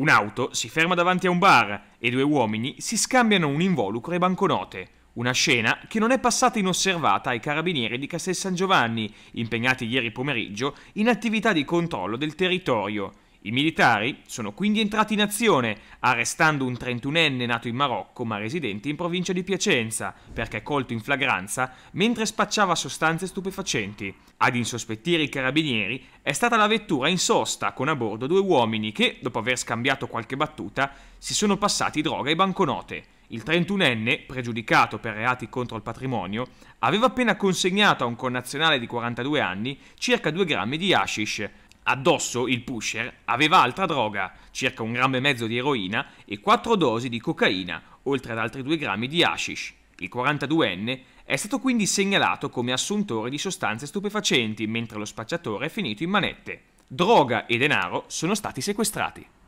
Un'auto si ferma davanti a un bar e due uomini si scambiano un involucro e banconote. Una scena che non è passata inosservata ai carabinieri di Castel San Giovanni, impegnati ieri pomeriggio in attività di controllo del territorio. I militari sono quindi entrati in azione, arrestando un trentunenne nato in Marocco ma residente in provincia di Piacenza, perché colto in flagranza mentre spacciava sostanze stupefacenti. Ad insospettire i carabinieri è stata la vettura in sosta con a bordo due uomini che, dopo aver scambiato qualche battuta, si sono passati droga e banconote. Il trentunenne, pregiudicato per reati contro il patrimonio, aveva appena consegnato a un connazionale di 42 anni circa 2 grammi di hashish, Addosso il pusher aveva altra droga, circa un grammo e mezzo di eroina e quattro dosi di cocaina, oltre ad altri due grammi di hashish. Il 42enne è stato quindi segnalato come assuntore di sostanze stupefacenti, mentre lo spacciatore è finito in manette. Droga e denaro sono stati sequestrati.